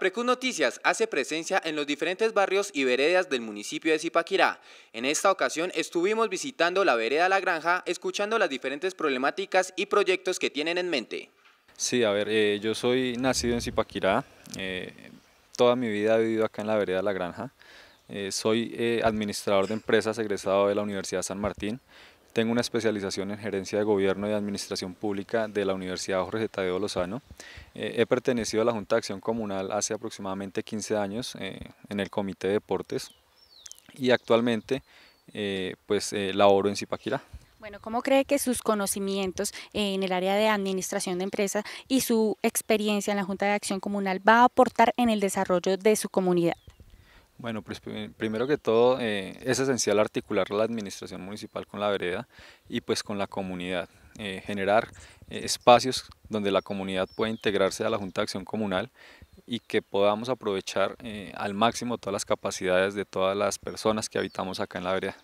Aprecu Noticias hace presencia en los diferentes barrios y veredas del municipio de Zipaquirá. En esta ocasión estuvimos visitando la vereda La Granja, escuchando las diferentes problemáticas y proyectos que tienen en mente. Sí, a ver, eh, yo soy nacido en Zipaquirá, eh, toda mi vida he vivido acá en la vereda La Granja. Eh, soy administrador de empresas egresado de la Universidad San Martín tengo una especialización en gerencia de gobierno y administración pública de la Universidad Jorge Tadeo Lozano. Eh, he pertenecido a la Junta de Acción Comunal hace aproximadamente 15 años eh, en el Comité de Deportes y actualmente eh, pues laboro en Zipaquirá. Bueno, ¿cómo cree que sus conocimientos en el área de administración de empresas y su experiencia en la Junta de Acción Comunal va a aportar en el desarrollo de su comunidad? Bueno, pues primero que todo eh, es esencial articular la administración municipal con la vereda y pues con la comunidad. Eh, generar eh, espacios donde la comunidad pueda integrarse a la Junta de Acción Comunal y que podamos aprovechar al máximo todas las capacidades de todas las personas que habitamos acá en la vereda.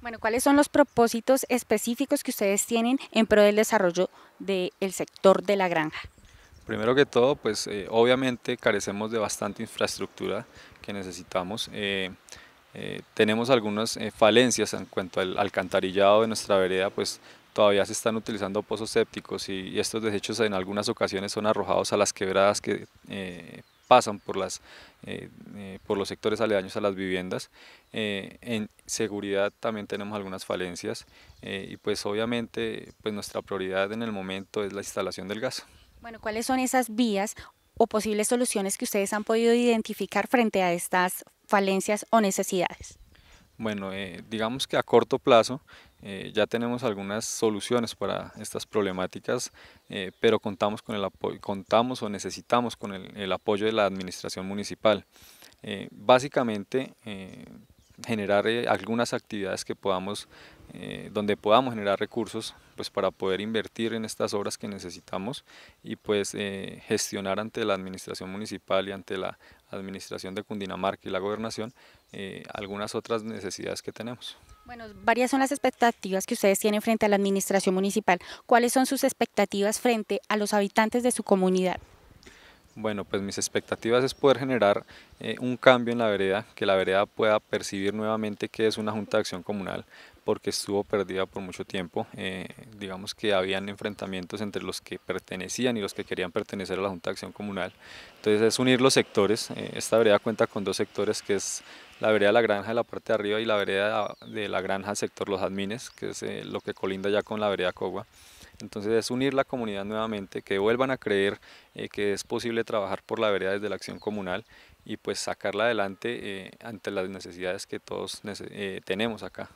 Bueno, ¿cuáles son los propósitos específicos que ustedes tienen en pro del desarrollo del sector de la granja? Primero que todo, pues eh, obviamente carecemos de bastante infraestructura que necesitamos. Eh, eh, tenemos algunas falencias en cuanto al alcantarillado de nuestra vereda, pues todavía se están utilizando pozos sépticos y, estos desechos en algunas ocasiones son arrojados a las quebradas que pasan por, las, por los sectores aledaños a las viviendas. en seguridad también tenemos algunas falencias y pues obviamente pues nuestra prioridad en el momento es la instalación del gas. Bueno, ¿cuáles son esas vías o posibles soluciones que ustedes han podido identificar frente a estas falencias o necesidades? Bueno, eh, digamos que a corto plazo eh, ya tenemos algunas soluciones para estas problemáticas, eh, pero contamos, con el apoyo, contamos o necesitamos con el apoyo de la administración municipal. básicamente generar eh, algunas actividades que podamos, eh, donde podamos generar recursos pues para poder invertir en estas obras que necesitamos y pues eh, gestionar ante la administración municipal y ante la administración de Cundinamarca y la gobernación algunas otras necesidades que tenemos. Bueno, varias son las expectativas que ustedes tienen frente a la administración municipal. ¿Cuáles son sus expectativas frente a los habitantes de su comunidad? Bueno, pues mis expectativas es poder generar eh, un cambio en la vereda, que la vereda pueda percibir nuevamente que es una junta de acción comunal, porque estuvo perdida por mucho tiempo. Eh, digamos que habían enfrentamientos entre los que pertenecían y los que querían pertenecer a la Junta de Acción Comunal. Entonces es unir los sectores. Eh, esta vereda cuenta con dos sectores, que es la vereda de la granja de la parte de arriba y la vereda de la granja sector Los Admines, que es lo que colinda ya con la vereda Cogua. Entonces es unir la comunidad nuevamente, que vuelvan a creer eh, que es posible trabajar por la vereda desde la acción comunal y pues sacarla adelante eh, ante las necesidades que todos eh, tenemos acá.